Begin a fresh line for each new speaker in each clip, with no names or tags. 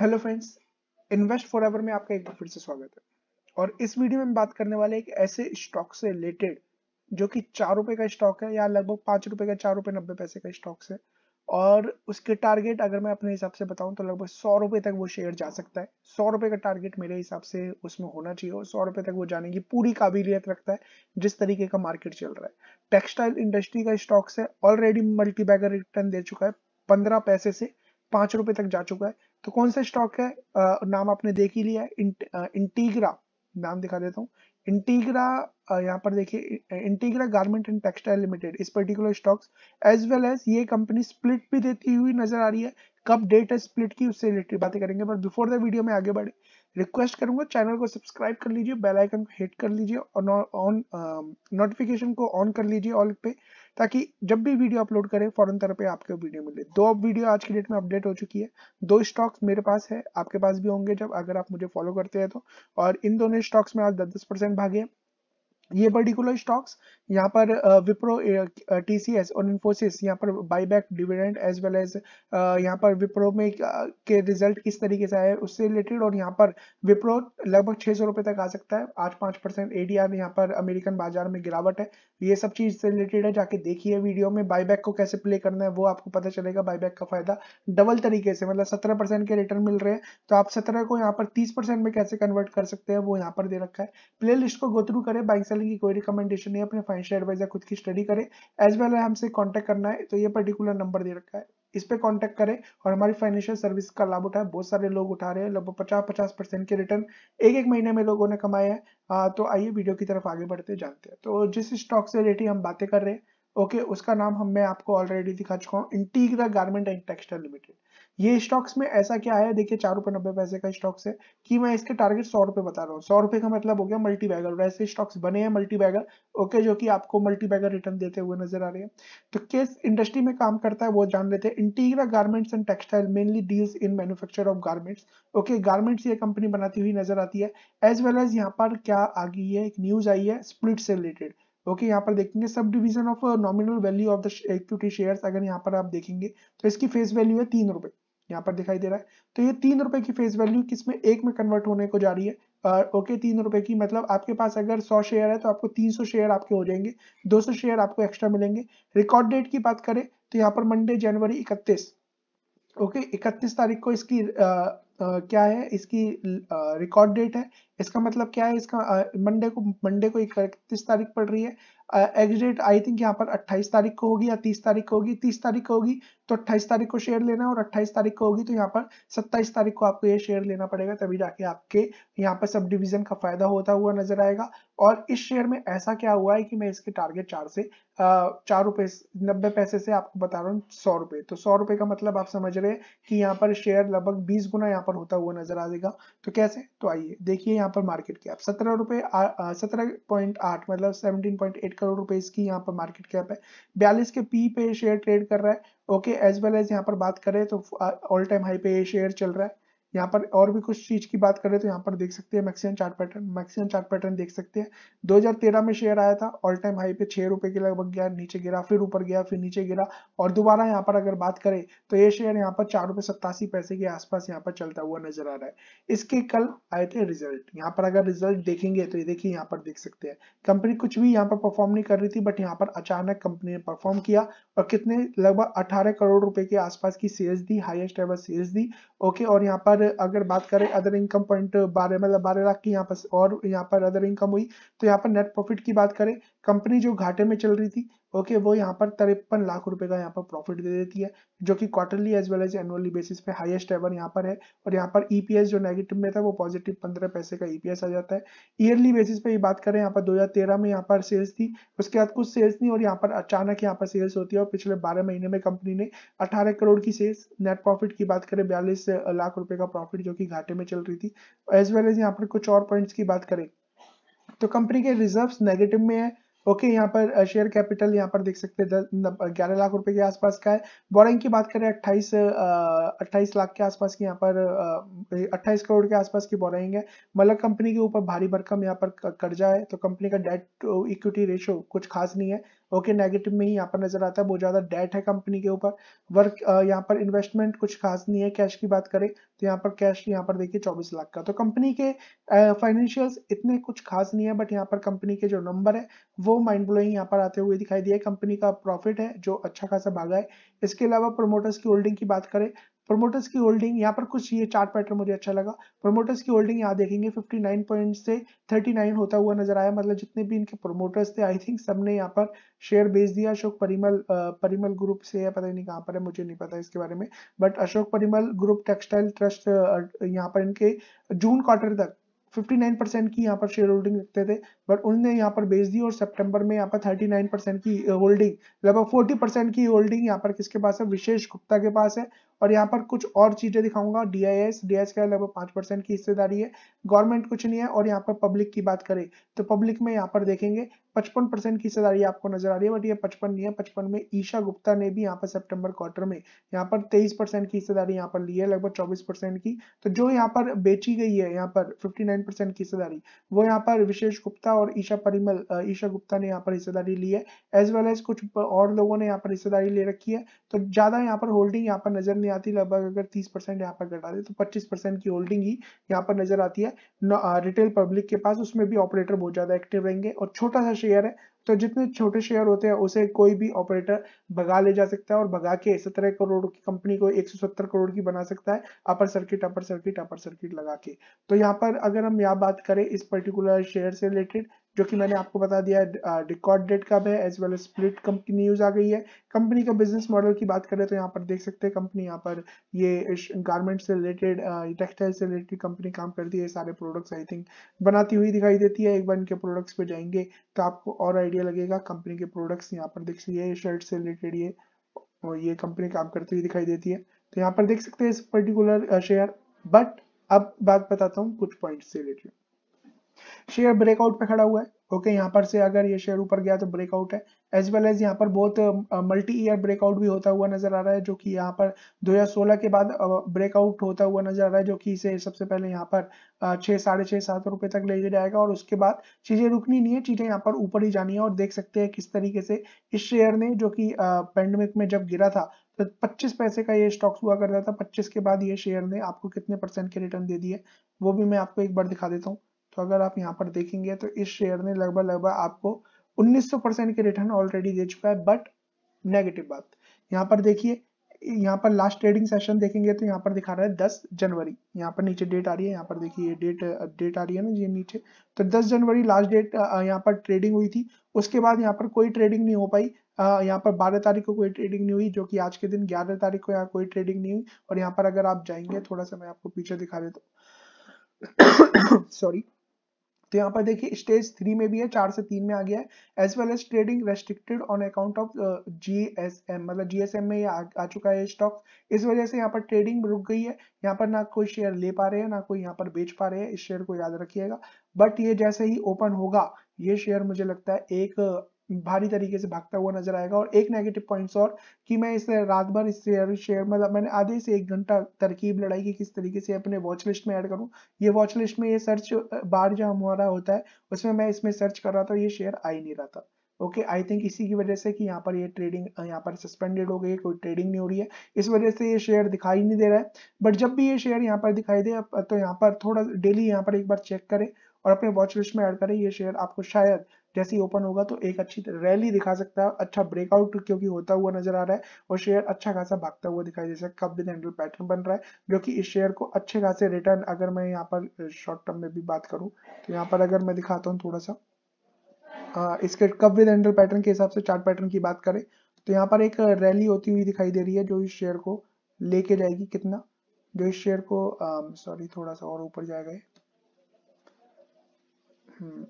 Hello friends invest for ever में आपका एक बार फिर से स्वागत है और इस वीडियो में हम बात करने वाले एक ऐसे स्टॉक से रिलेटेड जो कि चार रुपए का स्टॉक है या लगभग पांच रुपए का चार रुपए नब्बे पैसे का स्टॉक है और उसके टारगेट अगर मैं अपने हिसाब से बताऊं तो लगभग सौ रुपए तक वो शेयर जा सकता है सौ रुपए का टारगेट मेरे हिसाब से उसमें होना चाहिए और सौ रुपए तक वो जाने की पूरी काबिलियत रखता है जिस तरीके का मार्केट चल रहा है टेक्सटाइल इंडस्ट्री का स्टॉक्स है ऑलरेडी मल्टीबैगर रिटर्न दे चुका है पंद्रह पैसे से पांच रुपए तक जा चुका है तो कौन सा स्टॉक है आ, नाम आपने देख ही लिया इंटीग्रा नाम दिखा देता हूँ इंटीग्रा यहाँ पर देखिए Integra garment and textile limited इस particular stocks as well as ये कंपनी स्प्लिट भी देती हुई नजर आ रही है कब डेट है स्प्लिट की उससे रिलेटेड बातें करेंगे पर बिफोर द वीडियो में आगे बढ़े रिक्वेस्ट करूंगा चैनल को सब्सक्राइब कर लीजिए बेल आइकन को हिट कर लीजिए और ऑन नोटिफिकेशन को ऑन कर लीजिए ऑल पे ताकि जब भी वीडियो अपलोड करें फौरन तरह पे आपको वीडियो मिले दो वीडियो आज की डेट में अपडेट हो चुकी है दो स्टॉक्स मेरे पास है आपके पास भी होंगे जब अगर आप मुझे फॉलो करते हैं तो और इन दोनों स्टॉक्स में आज दस दस परसेंट भागे ये पर्टिकुलर स्टॉक्स यहाँ पर विप्रो टीसीएस और इन्फोसिस यहाँ पर buyback dividend as well as यहाँ पर विप्रो में के रिजल्ट किस तरीके से आए उससे रिलेटेड और यहाँ पर विप्रो लगभग छः सौ रुपये तक आ सकता है आठ पाँच परसेंट ए डी आर यहाँ पर अमेरिकन बाजार में गिरावट है ये सब चीज़ से रिलेटेड है जाके देखिए वीडियो में बाईबैक को कैसे प्ले करना है वो आपको पता चलेगा बाईबैक का फायदा डबल तरीके से मतलब सत्रह परसेंट के रिटर्न मिल रहे हैं तो आप सत्रह को यहाँ पर तीस परसेंट में कैसे कन्वर्ट कर सकते हैं वो यहाँ पर दे रखा है प्ले लिस्ट को गो थ्रू करें बाइक से की कोई रिकमेंडेशन नहीं अपने फाइनेंशियल एडवाइजर खुद की स्टडी करें एज वेल है हमसे कॉन्टैक्ट करना है तो ये पर्टिकुलर नंबर दे रखा है इस पे कांटेक्ट करें और हमारी फाइनेंशियल सर्विस का लाभ उठाए बहुत सारे लोग उठा रहे हैं लगभग पचास पचास परसेंट के रिटर्न एक एक महीने में लोगों ने कमाए हैं तो आइए वीडियो की तरफ आगे बढ़ते जानते हैं तो जिस स्टॉक से रिलेटेड हम बातें कर रहे हैं ओके उसका नाम हम मैं आपको ऑलरेडी दिखा चुका हूँ Integra garment and textile limited ये स्टॉक्स में ऐसा क्या है देखिए चार रुपए नब्बे पैसे का स्टॉक्स है कि मैं इसके टारगेट सौ रुपए बता रहा हूँ सौ रुपए का मतलब हो गया मल्टी बैगर वैसे स्टॉक्स बने हैं मल्टी बैगर ओके जो कि आपको मल्टी बैगर रिटर्न देते हुए नजर आ रहे हैं तो किस इंडस्ट्री में काम करता है वो जान लेते हैं Integra garments and textile mainly deals in manufacture of garments okay garments ये कंपनी बनाती हुई नजर आती है एज वेल एज यहाँ पर क्या आ गई है एक न्यूज आई है स्प्लिट से रिलेटेड ओके okay, यहाँ पर देखेंगे subdivision of nominal value of the equity shares अगर यहाँ पर आप देखेंगे तो इसकी फेस वैल्यू है तीन रुपए यहाँ पर दिखाई दे रहा है तो ये तीन रुपए की फेस वैल्यू किसमें एक में कन्वर्ट होने को जा रही है और ओके तीन रुपए की मतलब आपके पास अगर सौ शेयर है तो आपको तीन सौ शेयर आपके हो जाएंगे दो सौ शेयर आपको एक्स्ट्रा मिलेंगे रिकॉर्ड डेट की बात करें तो यहाँ पर मंडे जनवरी इकतीस ओके इकतीस तारीख को इसकी आ, आ, क्या है इसकी रिकॉर्ड डेट है इसका मतलब क्या है इसका मंडे को मंडे को इकतीस तारीख पड़ रही है एग्जिट डेट आई थिंक यहाँ पर 28 तारीख को होगी या 30 तारीख को होगी 30 तारीख को होगी तो 28 तारीख को शेयर लेना है और 28 तारीख को होगी तो यहाँ पर 27 तारीख को आपको ये शेयर लेना पड़ेगा तभी जाके आपके यहाँ पर सब डिविजन का फायदा होता हुआ नजर आएगा और इस शेयर में ऐसा क्या हुआ है कि मैं इसके टारगेट चार से चार रुपए नब्बे पैसे से आपको बता रहा हूँ सौ रुपए तो सौ रुपए का मतलब आप समझ रहे हैं कि यहाँ पर शेयर लगभग बीस गुना यहाँ पर होता हुआ नजर आएगा तो कैसे तो आइए देखिए यहाँ पर मार्केट आप सत्रह रुपए सत्रह पॉइंट आठ मतलब सेवनटीन पॉइंट एट करोड़ रुपए इसकी यहाँ पर मार्केट कैप है बयालीस के पी पे शेयर ट्रेड कर रहा है ओके एज वेल एज यहाँ पर बात करें तो ऑल टाइम हाई पे शेयर चल रहा है यहाँ पर और भी कुछ चीज की बात करें तो यहाँ पर देख सकते हैं maximum chart pattern maximum chart pattern देख सकते हैं 2013 में शेयर आया था ऑल टाइम हाई पे छह रुपए के लगभग गया नीचे गिरा फिर ऊपर गया फिर नीचे गिरा और दोबारा यहाँ पर अगर बात करें तो ये शेयर यहाँ पर चार रुपए सत्तासी पैसे के आसपास यहाँ पर चलता हुआ नजर आ रहा है इसके कल आए थे रिजल्ट यहाँ पर अगर रिजल्ट देखेंगे तो ये देखिए यहाँ पर देख सकते हैं कंपनी कुछ भी यहाँ पर परफॉर्म नहीं कर रही थी बट यहाँ पर अचानक कंपनी ने परफॉर्म किया और कितने लगभग अठारह करोड़ रुपए के आसपास की सेल्स दी हाइएस्ट एवर सेल्स दी ओके और यहाँ पर अगर बात करें अदर इनकम पॉइंट बारह मतलब बारह लाख की यहाँ पर और यहाँ पर अदर इनकम हुई तो यहाँ पर नेट प्रॉफिट की बात करें कंपनी जो घाटे में चल रही थी ओके वो यहाँ पर तिरपन लाख रुपए का यहाँ पर प्रॉफिट दे देती है जो कि quarterly as well as annually basis पे हाईएस्ट एवर यहाँ पर है और यहाँ पर ईपीएस e जो नेगेटिव में था वो पॉजिटिव पंद्रह पैसे का ईपीएस e आ जाता है ईयरली बेसिस पे ये बात करें यहाँ पर 2013 में यहाँ पर सेल्स थी उसके बाद कुछ सेल्स नहीं और यहाँ पर अचानक यहाँ पर सेल्स होती है और पिछले बारह महीने में कंपनी ने अठारह करोड़ की सेल्स नेट प्रॉफिट की बात करें बयालीस लाख रुपए का प्रॉफिट जो की घाटे में चल रही थी एज वेल एज यहाँ पर कुछ और पॉइंट्स की बात करें तो कंपनी के रिजर्व्स नेगेटिव में है ओके यहाँ पर शेयर कैपिटल यहाँ पर देख सकते हैं ग्यारह लाख रुपए के आसपास का है बोरिंग की बात करें अट्ठाईस अट्ठाईस लाख के आसपास की यहाँ पर अट्ठाईस करोड़ के आसपास की बोरिंग है मतलब कंपनी के ऊपर भारी भरकम यहाँ पर कर्जा है तो कंपनी का डेट इक्विटी रेशियो कुछ खास नहीं है ओके नेगेटिव में ही यहाँ पर नजर आता है बहुत ज्यादा डेट है कंपनी के ऊपर वर्क यहाँ पर इन्वेस्टमेंट कुछ खास नहीं है कैश की बात करें तो यहाँ पर कैश यहाँ पर देखिए चौबीस लाख का तो कंपनी के फाइनेंशियल्स इतने कुछ खास नहीं है बट यहाँ पर कंपनी के जो नंबर है वो माइंड ब्लोइंग यहाँ पर आते हुए दिखाई दिए कंपनी का प्रॉफिट है जो अच्छा खासा भागा है इसके अलावा प्रोमोटर्स की होल्डिंग की बात करें प्रोमोटर्स की होल्डिंग यहाँ पर कुछ ये चार्ट पैटर्न मुझे अच्छा लगा प्रोमोटर्स की होल्डिंग यहाँ देखेंगे 59 पॉइंट से 39 होता हुआ नजर आया मतलब जितने भी इनके प्रोमोटर्स थे आई थिंक सबने यहाँ पर शेयर बेच दिया अशोक परिमल परिमल ग्रुप से या पता नहीं कहाँ पर है मुझे नहीं पता इसके बारे में but Ashok Parimal group textile trust यहाँ पर इनके जून क्वार्टर तक 59% की यहाँ पर शेयर होल्डिंग रखते थे बट उनने यहाँ पर बेच दी और सितंबर में यहाँ पर 39% की होल्डिंग लगभग 40% की होल्डिंग यहाँ पर किसके पास है विशेष गुप्ता के पास है और यहाँ पर कुछ और चीजें दिखाऊंगा D I S D S का लगभग पांच परसेंट की हिस्सेदारी है गवर्नमेंट कुछ नहीं है और यहाँ पर पब्लिक की बात करें तो पब्लिक में यहाँ पर देखेंगे पचपन परसेंट की हिस्सेदारी आपको नजर आ रही है बट ये पचपन नहीं है पचपन में ईशा गुप्ता ने भी यहाँ पर सेप्टेम्बर क्वार्टर में यहाँ पर तेईस परसेंट की हिस्सेदारी यहाँ पर ली है लगभग चौबीस परसेंट की तो जो यहाँ पर बेची गई है यहाँ पर फिफ्टी नाइन परसेंट की हिस्सेदारी वो यहाँ पर विशेष गुप्ता और ईशा परिमल ईशा गुप्ता ने यहाँ पर हिस्सेदारी ली है एज वेल एज कुछ और लोगों ने यहाँ पर हिस्सेदारी ले रखी है तो ज्यादा यहाँ पर होल्डिंग यहाँ पर नजर नहीं में आती है लगभग अगर 30 परसेंट यहाँ पर घटा दे तो 25 परसेंट की होल्डिंग ही यहाँ पर नजर आती है रिटेल पब्लिक के पास उसमें भी ऑपरेटर बहुत ज्यादा एक्टिव रहेंगे और छोटा सा शेयर है तो जितने छोटे शेयर होते हैं उसे कोई भी ऑपरेटर भगा ले जा सकता है और भगा के सत्रह करोड़ की कंपनी को 170 करोड़ की बना सकता है upper circuit upper circuit upper circuit लगा के तो यहाँ पर अगर हम यहाँ बात करें इस पर्टिकुलर शेयर से रिलेटेड जो कि मैंने आपको बता दिया रिकॉर्ड डेट कब है as well as split company news आ गई है कंपनी का बिजनेस मॉडल की बात करें तो यहाँ पर देख सकते हैं कंपनी यहाँ पर ये गारमेंट से रिलेटेड टेक्सटाइल से रिलेटेड कंपनी काम करती है सारे प्रोडक्ट्स आई थिंक बनाती हुई दिखाई देती है एक बार इनके प्रोडक्ट्स पे जाएंगे तो आपको और आइडिया लगेगा कंपनी के प्रोडक्ट्स यहाँ पर देख सकते शर्ट से रिलेटेड ये और ये कंपनी काम करती हुई दिखाई देती है तो यहाँ पर देख सकते हैं इस पर्टिकुलर शेयर बट अब बात बताता हूँ कुछ पॉइंट से रिलेटेड शेयर ब्रेकआउट पे खड़ा हुआ है ओके यहाँ पर से अगर ये शेयर ऊपर गया तो ब्रेकआउट है एज वेल एज यहाँ पर बहुत मल्टी ईयर ब्रेकआउट भी होता हुआ नजर आ रहा है जो कि यहाँ पर 2016 के बाद ब्रेकआउट होता हुआ नजर आ रहा है जो कि इसे सबसे पहले यहाँ पर छह साढ़े छह सात रुपए तक ले जाएगा और उसके बाद चीज़ें रुकनी नहीं है चीज़ें यहाँ पर ऊपर ही जानी है और देख सकते हैं किस तरीके से इस शेयर ने जो की पेंडेमिक में जब गिरा था तो 25 पैसे का ये स्टॉक्स हुआ करता था 25 के बाद ये शेयर ने आपको कितने परसेंट के रिटर्न दे दिए वो भी मैं आपको एक बार दिखा देता हूँ तो अगर आप यहाँ पर देखेंगे तो इस शेयर ने लगभग लगभग आपको 1900 परसेंट के रिटर्न ऑलरेडी दे चुका है बट नेगेटिव बात यहाँ पर देखिए यहाँ पर लास्ट ट्रेडिंग सेशन देखेंगे तो यहाँ पर दिखा रहा है 10 जनवरी यहाँ पर नीचे डेट आ रही है यहाँ पर देखिए डेट डेट आ रही है ना ये नीचे तो 10 जनवरी लास्ट डेट यहाँ पर ट्रेडिंग हुई थी उसके बाद यहाँ पर कोई ट्रेडिंग नहीं हो पाई यहाँ पर 12 तारीख को कोई ट्रेडिंग नहीं हुई जो कि आज के दिन ग्यारह तारीख को यहाँ कोई ट्रेडिंग नहीं हुई और यहाँ पर अगर आप जाएंगे थोड़ा सा मैं आपको पीछे दिखा देता हूँ सॉरी तो यहाँ पर देखिए स्टेज थ्री में भी है चार से तीन में आ गया है as well as trading restricted on account of GSM मतलब जीएसएम में आ, आ चुका है स्टॉक इस वजह से यहाँ पर ट्रेडिंग रुक गई है यहाँ पर ना कोई शेयर ले पा रहे हैं ना कोई यहाँ पर बेच पा रहे हैं इस शेयर को याद रखिएगा बट ये जैसे ही ओपन होगा ये शेयर मुझे लगता है एक भारी तरीके से भागता हुआ नजर आएगा और एक नेगेटिव पॉइंट्स और कि मैं इस रात भर इस शेयर शेयर मतलब मैंने आधे से एक घंटा तरकीब लड़ाई की किस तरीके से अपने वॉच लिस्ट में ऐड करूं ये वॉच लिस्ट में ये सर्च बार जो हमारा होता है उसमें मैं इसमें सर्च कर रहा था ये शेयर आ ही नहीं रहा था ओके आई थिंक इसी की वजह से कि यहाँ पर ये ट्रेडिंग यहाँ पर सस्पेंडेड हो गई है कोई ट्रेडिंग नहीं हो रही है इस वजह से ये शेयर दिखाई नहीं दे रहा है बट जब भी ये शेयर यहाँ पर दिखाई दे तो यहाँ पर थोड़ा डेली यहाँ पर एक बार चेक करें और अपने वॉच लिस्ट में ऐड करें ये शेयर आपको शायद जैसे ही ओपन होगा तो एक अच्छी रैली दिखा सकता है अच्छा ब्रेकआउट क्योंकि होता हुआ नजर आ रहा है और शेयर अच्छा खासा भागता हुआ दिखाई दे सकता है कब विद हैंडल पैटर्न बन रहा है जो कि इस शेयर को अच्छे खासे रिटर्न अगर मैं यहाँ पर शॉर्ट टर्म में भी बात करूँ तो यहाँ पर अगर मैं दिखाता हूँ थोड़ा सा इसके कब विद हैंडल पैटर्न के हिसाब से चार्ट पैटर्न की बात करें तो यहाँ पर एक रैली होती हुई दिखाई दे रही है जो इस शेयर को लेके जाएगी कितना जो इस शेयर को सॉरी थोड़ा सा और ऊपर जाएगा हम्म।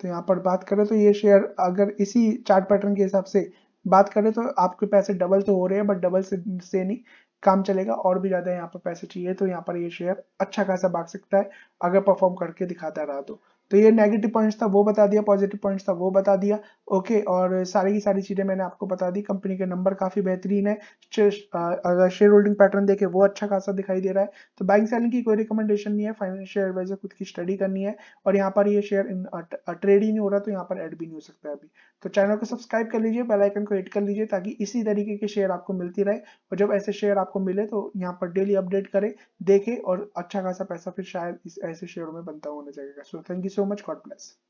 तो यहाँ पर बात करें तो ये शेयर अगर इसी चार्ट पैटर्न के हिसाब से बात करें तो आपके पैसे डबल तो हो रहे हैं बट डबल से, से नहीं काम चलेगा और भी ज़्यादा यहाँ पर पैसे चाहिए तो यहाँ पर ये शेयर अच्छा खासा भाग सकता है अगर परफॉर्म करके दिखाता रहा तो तो ये नेगेटिव पॉइंट्स था वो बता दिया पॉजिटिव पॉइंट्स था वो बता दिया ओके और सारी की सारी चीज़ें मैंने आपको बता दी कंपनी के नंबर काफ़ी बेहतरीन है अगर शेयर होल्डिंग पैटर्न देखे वो अच्छा खासा दिखाई दे रहा है तो बाइंग सेलिंग की कोई रिकमेंडेशन नहीं है फाइनेंशियल एडवाइजर खुद की स्टडी करनी है और यहाँ पर ये शेयर ट्रेड ही नहीं हो रहा तो यहाँ पर एड भी नहीं हो सकता है अभी तो चैनल को सब्सक्राइब कर लीजिए बेलाइकन को हिट कर लीजिए ताकि इसी तरीके के शेयर आपको मिलती रहे और जब ऐसे शेयर आपको मिले तो यहाँ पर डेली अपडेट करे देखे और अच्छा खासा पैसा फिर शायद इस ऐसे शेयरों में बनता होना चाहिए so thank you so much. God bless.